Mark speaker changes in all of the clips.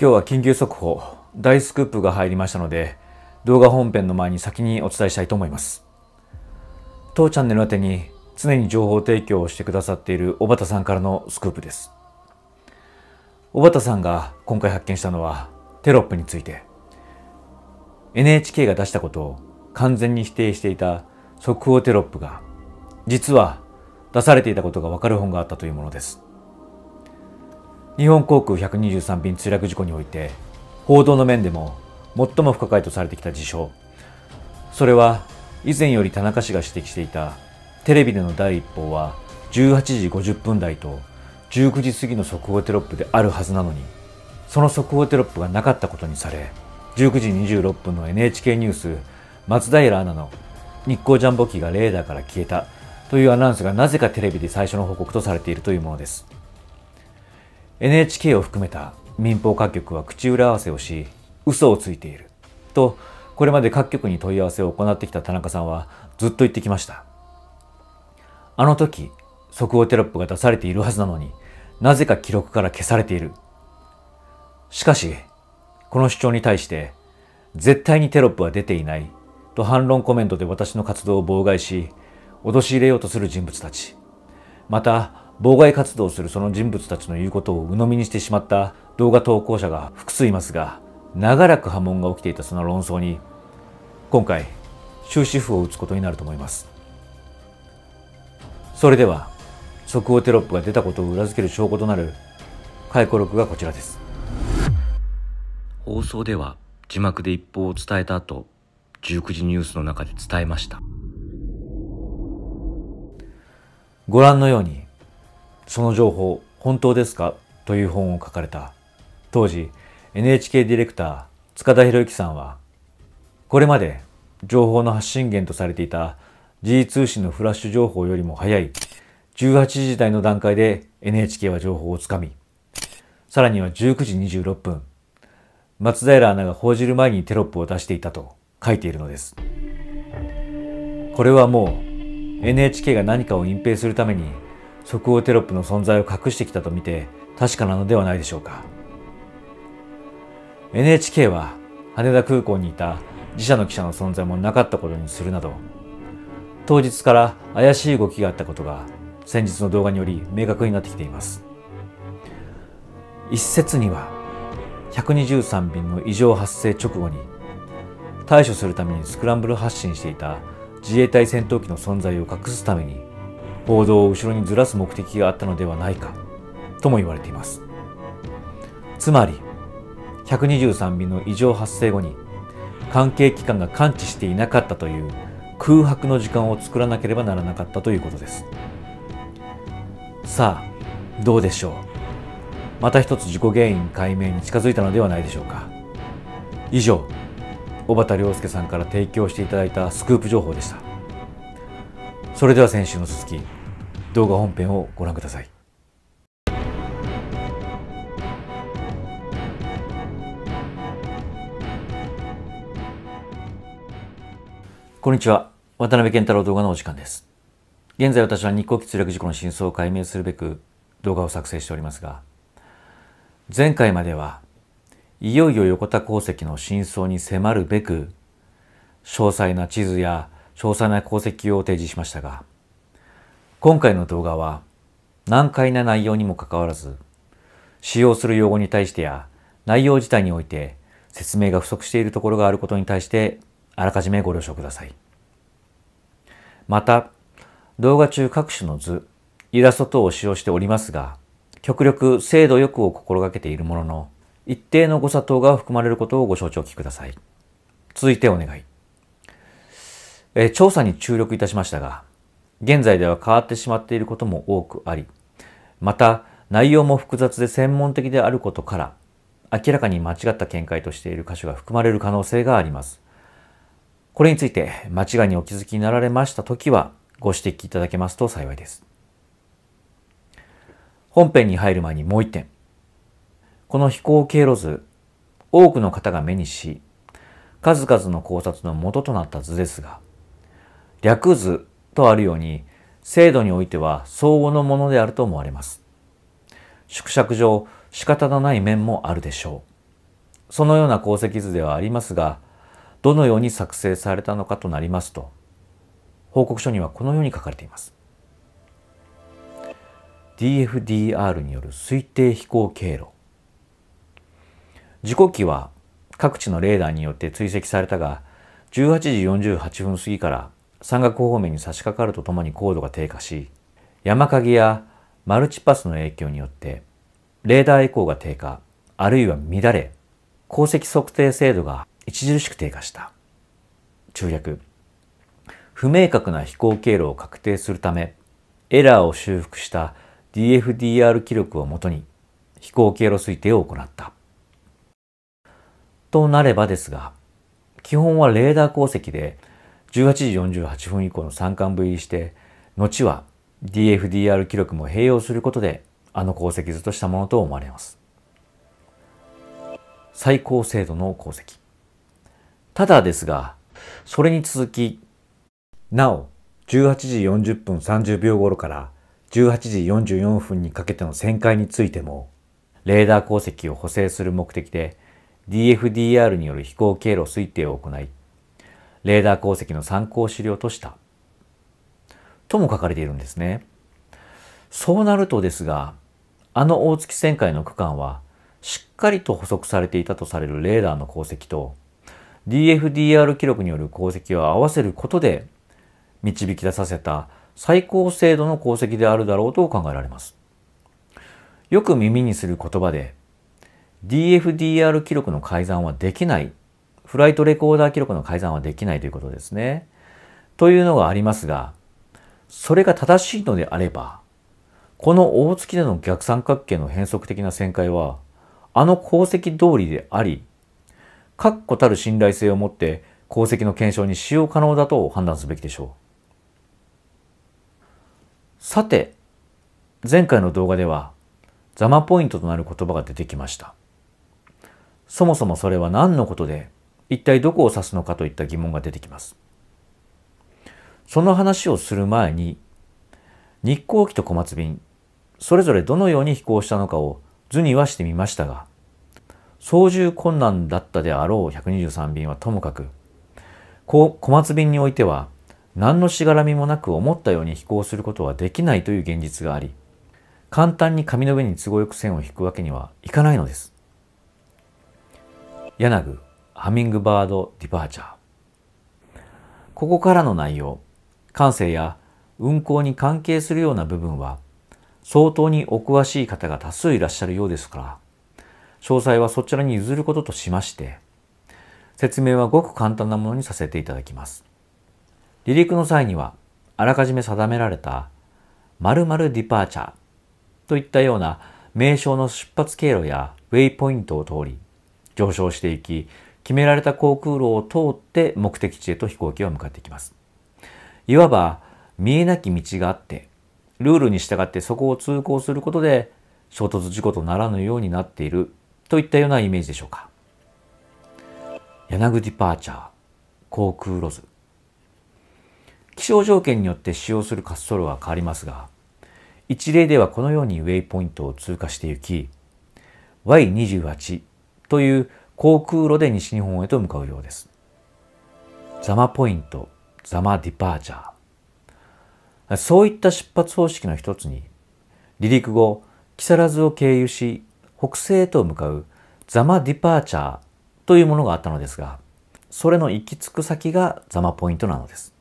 Speaker 1: 今日は緊急速報大スクープが入りましたので動画本編の前に先にお伝えしたいと思います当チャンネル宛てに常に情報提供をしてくださっている小畑さんからのスクープです小畑さんが今回発見したのはテロップについて NHK が出したことを完全に否定していた速報テロップが実は出されていたことがわかる本があったというものです日本航空123便墜落事故において報道の面でも最も不可解とされてきた事象それは以前より田中氏が指摘していたテレビでの第一報は18時50分台と19時過ぎの速報テロップであるはずなのにその速報テロップがなかったことにされ19時26分の NHK ニュース松平アナの日光ジャンボ機がレーダーから消えたというアナウンスがなぜかテレビで最初の報告とされているというものです NHK を含めた民放各局は口裏合わせをし嘘をついているとこれまで各局に問い合わせを行ってきた田中さんはずっと言ってきましたあの時即応テロップが出されているはずなのになぜか記録から消されているしかしこの主張に対して絶対にテロップは出ていないと反論コメントで私の活動を妨害し脅し入れようとする人物たちまた妨害活動するその人物たちの言うことを鵜呑みにしてしまった動画投稿者が複数いますが、長らく波紋が起きていたその論争に、今回、終止符を打つことになると思います。それでは、即応テロップが出たことを裏付ける証拠となる回顧録がこちらです。放送では字幕で一報を伝えた後、19時ニュースの中で伝えました。ご覧のように、その情報、本当ですかという本を書かれた。当時、NHK ディレクター、塚田博之さんは、これまで情報の発信源とされていた G 通信のフラッシュ情報よりも早い18時台の段階で NHK は情報をつかみ、さらには19時26分、松平アナが報じる前にテロップを出していたと書いているのです。これはもう NHK が何かを隠蔽するために即応テロップの存在を隠してきたとみて確かなのではないでしょうか NHK は羽田空港にいた自社の記者の存在もなかったことにするなど当日から怪しい動きがあったことが先日の動画により明確になってきています一説には123便の異常発生直後に対処するためにスクランブル発進していた自衛隊戦闘機の存在を隠すためにボーを後ろにずらす目的があったのではないかとも言われていますつまり123便の異常発生後に関係機関が感知していなかったという空白の時間を作らなければならなかったということですさあどうでしょうまた一つ事故原因解明に近づいたのではないでしょうか以上小畑良介さんから提供していただいたスクープ情報でしたそれでは先週の続き動画本編をご覧ください。こんにちは。渡辺健太郎動画のお時間です。現在私は日光出力事故の真相を解明するべく動画を作成しておりますが、前回まではいよいよ横田鉱石の真相に迫るべく詳細な地図や詳細な鉱石を提示しましたが、今回の動画は難解な内容にもかかわらず使用する用語に対してや内容自体において説明が不足しているところがあることに対してあらかじめご了承ください。また動画中各種の図イラスト等を使用しておりますが極力精度よくを心がけているものの一定の誤差等が含まれることをご承知おきください。続いてお願い。え調査に注力いたしましたが現在では変わってしまっていることも多くあり、また内容も複雑で専門的であることから、明らかに間違った見解としている箇所が含まれる可能性があります。これについて間違いにお気づきになられました時はご指摘いただけますと幸いです。本編に入る前にもう一点。この飛行経路図、多くの方が目にし、数々の考察の元となった図ですが、略図とあるように、制度においては相互のものであると思われます。縮尺上、仕方のない面もあるでしょう。そのような功績図ではありますが、どのように作成されたのかとなりますと、報告書にはこのように書かれています。DFDR による推定飛行経路。事故機は各地のレーダーによって追跡されたが、18時48分過ぎから山岳方面に差し掛かるとともに高度が低下し、山陰やマルチパスの影響によって、レーダーエコーが低下、あるいは乱れ、鉱石測定精度が著しく低下した。中略。不明確な飛行経路を確定するため、エラーを修復した DFDR 記録をもとに飛行経路推定を行った。となればですが、基本はレーダー鉱石で18時48分以降の三冠部入りして、後は DFDR 記録も併用することで、あの功績図としたものと思われます。最高精度の功績。ただですが、それに続き、なお、18時40分30秒頃から18時44分にかけての旋回についても、レーダー功績を補正する目的で DFDR による飛行経路推定を行い、レーダー鉱石の参考資料とした。とも書かれているんですね。そうなるとですが、あの大月旋回の区間は、しっかりと捕捉されていたとされるレーダーの鉱石と、DFDR 記録による鉱石を合わせることで、導き出させた最高精度の鉱石であるだろうと考えられます。よく耳にする言葉で、DFDR 記録の改ざんはできないフライトレコーダー記録の改ざんはできないということですね。というのがありますが、それが正しいのであれば、この大月での逆三角形の変則的な旋回は、あの功績通りであり、確固たる信頼性を持って功績の検証に使用可能だと判断すべきでしょう。さて、前回の動画では、ザマポイントとなる言葉が出てきました。そもそもそれは何のことで、一体どこを指すのかといった疑問が出てきます。その話をする前に日航機と小松便それぞれどのように飛行したのかを図にはしてみましたが操縦困難だったであろう123便はともかく小松便においては何のしがらみもなく思ったように飛行することはできないという現実があり簡単に紙の上に都合よく線を引くわけにはいかないのです。柳ハミングバード・ディパーチャー。ここからの内容、感性や運行に関係するような部分は、相当にお詳しい方が多数いらっしゃるようですから、詳細はそちらに譲ることとしまして、説明はごく簡単なものにさせていただきます。離陸の際には、あらかじめ定められた、〇〇ディパーチャーといったような名称の出発経路やウェイポイントを通り、上昇していき、決められた航空路を通って目的地へと飛行機は向かっていきます。いわば見えなき道があって、ルールに従ってそこを通行することで衝突事故とならぬようになっているといったようなイメージでしょうか。柳具パーチャー、航空路図。気象条件によって使用する滑走路は変わりますが、一例ではこのようにウェイポイントを通過していき、Y28 という航空路で西日本へと向かうようです。ザマポイント、ザマディパーチャー。そういった出発方式の一つに、離陸後、木更津を経由し、北西へと向かうザマディパーチャーというものがあったのですが、それの行き着く先がザマポイントなのです。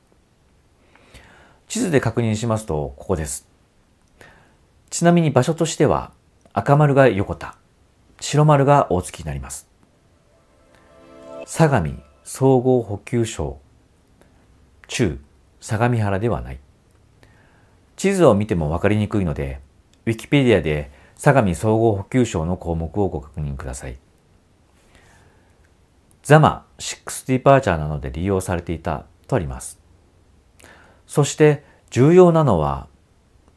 Speaker 1: 地図で確認しますと、ここです。ちなみに場所としては、赤丸が横田、白丸が大月になります。相模総合補給省中相模原ではない地図を見ても分かりにくいのでウィキペディアで相模総合補給省の項目をご確認くださいザマ6ディパーチャーなので利用されていたとありますそして重要なのは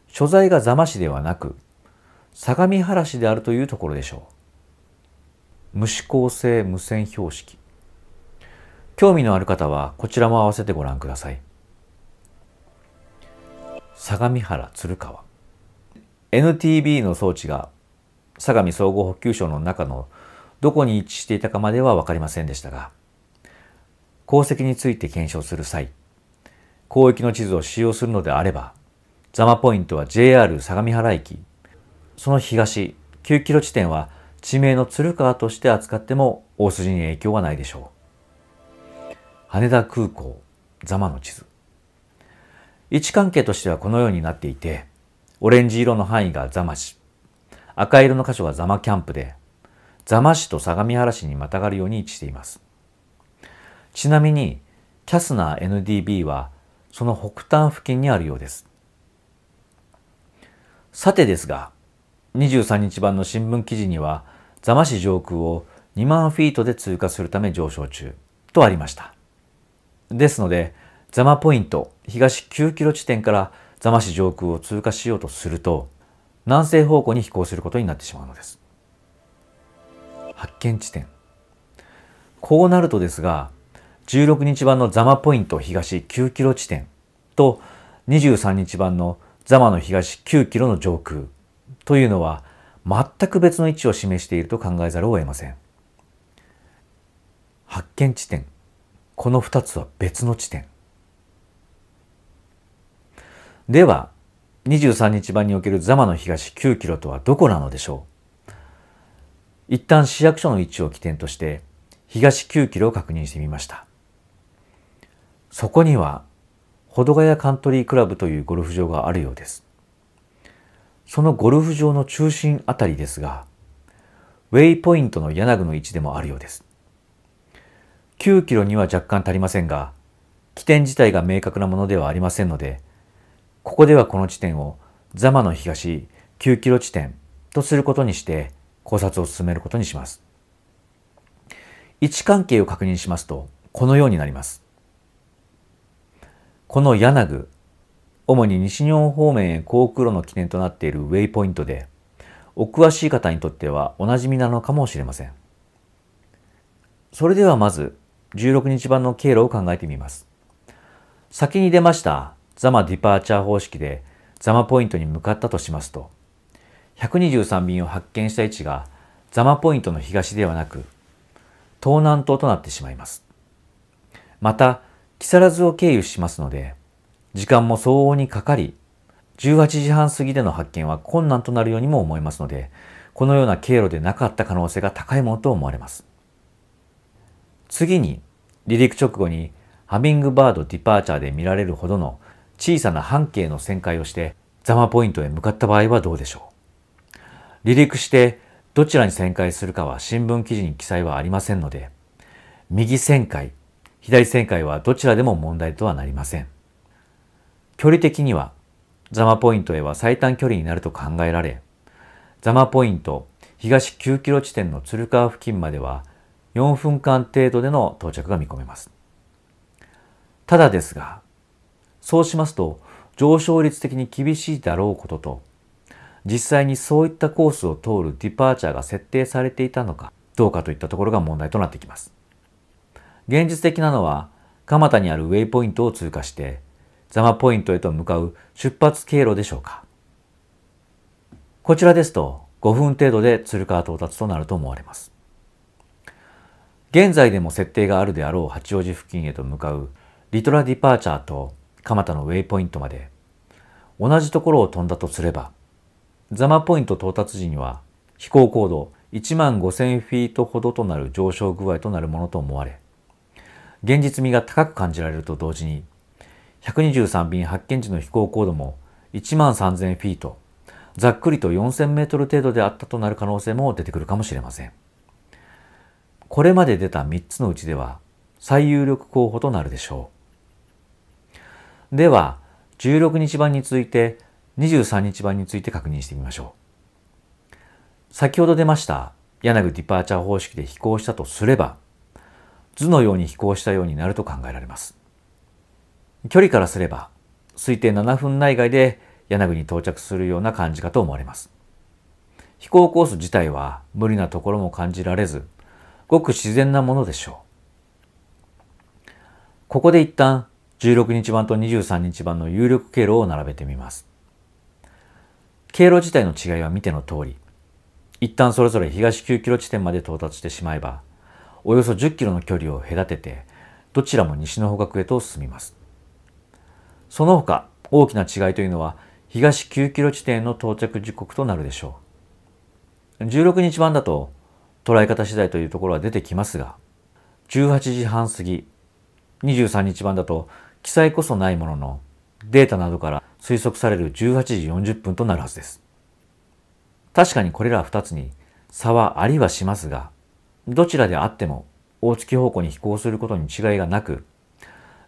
Speaker 1: 所在が座間市ではなく相模原市であるというところでしょう無指向性無線標識興味のある方はこちらも合わせてご覧ください。相模原鶴川 NTB の装置が相模総合補給所の中のどこに位置していたかまでは分かりませんでしたが鉱石について検証する際広域の地図を使用するのであればザマポイントは JR 相模原駅その東9キロ地点は地名の鶴川として扱っても大筋に影響はないでしょう。羽田空港座間の地図位置関係としてはこのようになっていてオレンジ色の範囲が座間市赤色の箇所が座間キャンプで座間市と相模原市にまたがるように位置していますちなみにキャスナー NDB はその北端付近にあるようですさてですが23日版の新聞記事には座間市上空を2万フィートで通過するため上昇中とありましたですので、ザマポイント東9キロ地点から座間市上空を通過しようとすると、南西方向に飛行することになってしまうのです。発見地点。こうなるとですが、16日版の座間ポイント東9キロ地点と23日版の座間の東9キロの上空というのは全く別の位置を示していると考えざるを得ません。発見地点この2つは別の地点。では、23日版における座間の東9キロとはどこなのでしょう一旦市役所の位置を起点として東9キロを確認してみました。そこには、保土ヶ谷カントリークラブというゴルフ場があるようです。そのゴルフ場の中心あたりですが、ウェイポイントの柳の位置でもあるようです。9キロには若干足りませんが、起点自体が明確なものではありませんので、ここではこの地点をザマの東9キロ地点とすることにして考察を進めることにします。位置関係を確認しますと、このようになります。この柳主に西日本方面へ航空路の起点となっているウェイポイントで、お詳しい方にとってはおなじみなのかもしれません。それではまず16日版の経路を考えてみます。先に出ましたザマディパーチャー方式でザマポイントに向かったとしますと、123便を発見した位置がザマポイントの東ではなく、東南東となってしまいます。また、木更津を経由しますので、時間も相応にかかり、18時半過ぎでの発見は困難となるようにも思いますので、このような経路でなかった可能性が高いものと思われます。次に離陸直後にハミングバードディパーチャーで見られるほどの小さな半径の旋回をしてザマポイントへ向かった場合はどうでしょう離陸してどちらに旋回するかは新聞記事に記載はありませんので右旋回左旋回はどちらでも問題とはなりません距離的にはザマポイントへは最短距離になると考えられザマポイント東9キロ地点の鶴川付近までは4分間程度での到着が見込めます。ただですが、そうしますと上昇率的に厳しいだろうことと、実際にそういったコースを通るディパーチャーが設定されていたのかどうかといったところが問題となってきます。現実的なのは、蒲田にあるウェイポイントを通過して、ザマポイントへと向かう出発経路でしょうか。こちらですと5分程度で鶴川到達となると思われます。現在でも設定があるであろう八王子付近へと向かうリトラディパーチャーと蒲田のウェイポイントまで同じところを飛んだとすればザマポイント到達時には飛行高度1万5000フィートほどとなる上昇具合となるものと思われ現実味が高く感じられると同時に123便発見時の飛行高度も1万3000フィートざっくりと4000メートル程度であったとなる可能性も出てくるかもしれません。これまで出た3つのうちでは最有力候補となるでしょう。では、16日版に続いて23日版について確認してみましょう。先ほど出ました柳具ディパーチャー方式で飛行したとすれば、図のように飛行したようになると考えられます。距離からすれば、推定7分内外で柳に到着するような感じかと思われます。飛行コース自体は無理なところも感じられず、ごく自然なものでしょう。ここで一旦16日版と23日版の有力経路を並べてみます。経路自体の違いは見ての通り、一旦それぞれ東9キロ地点まで到達してしまえば、およそ10キロの距離を隔てて、どちらも西の方角へと進みます。その他、大きな違いというのは、東9キロ地点の到着時刻となるでしょう。16日版だと捉え方次第というところは出てきますが、18時半過ぎ、23日版だと記載こそないものの、データなどから推測される18時40分となるはずです。確かにこれら2つに差はありはしますが、どちらであっても大月方向に飛行することに違いがなく、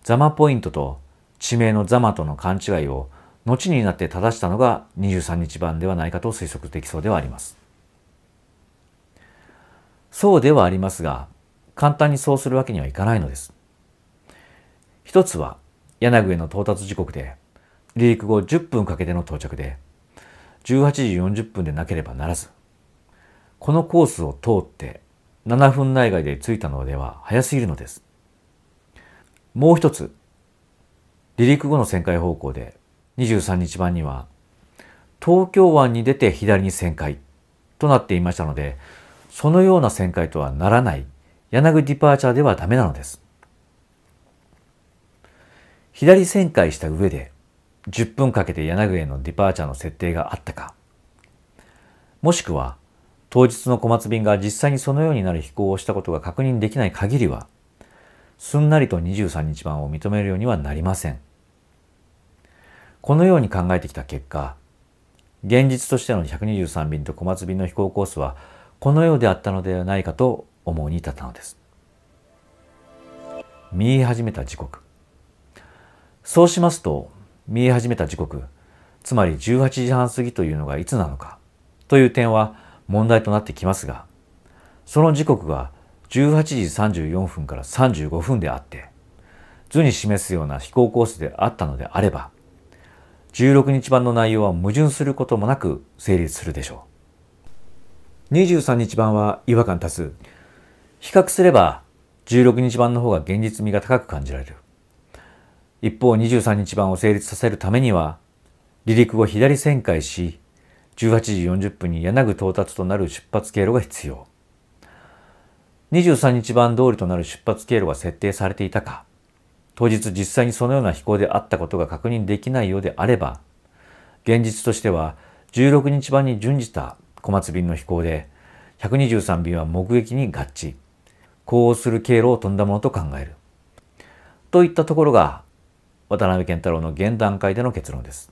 Speaker 1: ザマポイントと地名のザマとの勘違いを後になって正したのが23日版ではないかと推測できそうではあります。そうではありますが、簡単にそうするわけにはいかないのです。一つは、柳への到達時刻で、離陸後10分かけての到着で、18時40分でなければならず、このコースを通って7分内外で着いたのでは早すぎるのです。もう一つ、離陸後の旋回方向で23日版には、東京湾に出て左に旋回となっていましたので、そのような旋回とはならない柳具ディパーチャーではダメなのです。左旋回した上で10分かけて柳へのディパーチャーの設定があったか、もしくは当日の小松便が実際にそのようになる飛行をしたことが確認できない限りは、すんなりと23日版を認めるようにはなりません。このように考えてきた結果、現実としての123便と小松便の飛行コースはこのようであったのではないかと思うに至ったのです。見え始めた時刻。そうしますと、見え始めた時刻、つまり18時半過ぎというのがいつなのかという点は問題となってきますが、その時刻が18時34分から35分であって、図に示すような飛行コースであったのであれば、16日版の内容は矛盾することもなく成立するでしょう。23日版は違和感多数。比較すれば16日版の方が現実味が高く感じられる。一方23日版を成立させるためには、離陸後左旋回し、18時40分に柳到達となる出発経路が必要。23日版通りとなる出発経路は設定されていたか、当日実際にそのような飛行であったことが確認できないようであれば、現実としては16日版に準じた小松便の飛行で、123便は目撃に合致。呼応する経路を飛んだものと考える。といったところが、渡辺健太郎の現段階での結論です。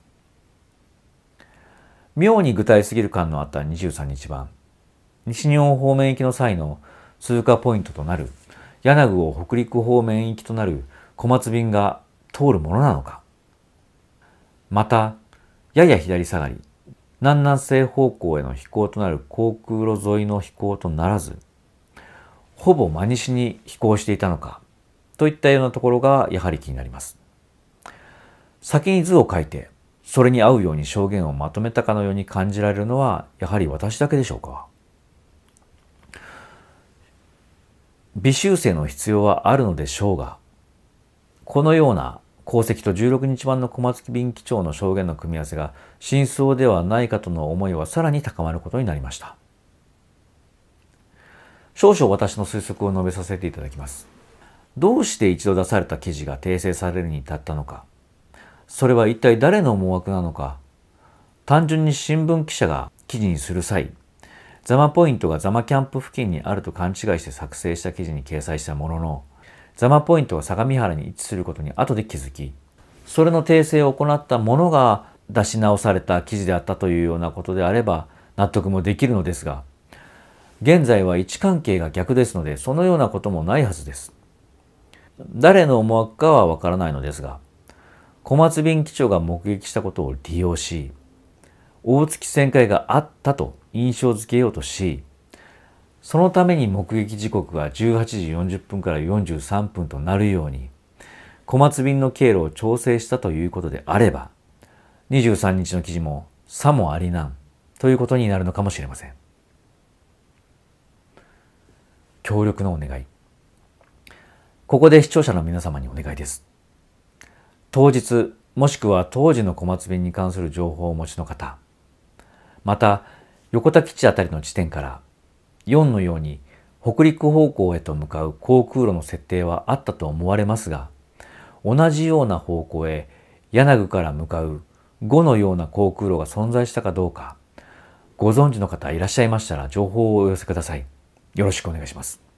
Speaker 1: 妙に具体すぎる感のあった23日版、西日本方面行きの際の通過ポイントとなる、柳生を北陸方面行きとなる小松便が通るものなのか。また、やや左下がり、南南西方向への飛行となる航空路沿いの飛行とならずほぼ真西に飛行していたのかといったようなところがやはり気になります先に図を書いてそれに合うように証言をまとめたかのように感じられるのはやはり私だけでしょうか微修正の必要はあるのでしょうがこのような功績と16日版の小松便機長の証言の組み合わせが真相ではないかとの思いはさらに高まることになりました。少々私の推測を述べさせていただきます。どうして一度出された記事が訂正されるに至ったのか、それは一体誰の思惑なのか、単純に新聞記者が記事にする際、ザマポイントがザマキャンプ付近にあると勘違いして作成した記事に掲載したものの、ザマポイントは相模原に位置することに後で気づき、それの訂正を行ったものが出し直された記事であったというようなことであれば納得もできるのですが、現在は位置関係が逆ですので、そのようなこともないはずです。誰の思惑かはわからないのですが、小松便機長が目撃したことを利用し、大月旋回があったと印象づけようとし、そのために目撃時刻が18時40分から43分となるように、小松便の経路を調整したということであれば、23日の記事もさもありなんということになるのかもしれません。協力のお願い。ここで視聴者の皆様にお願いです。当日、もしくは当時の小松便に関する情報をお持ちの方、また、横田基地あたりの地点から4のように北陸方向へと向かう航空路の設定はあったと思われますが同じような方向へ柳から向かう5のような航空路が存在したかどうかご存知の方いらっしゃいましたら情報をお寄せください。よろしくお願いします。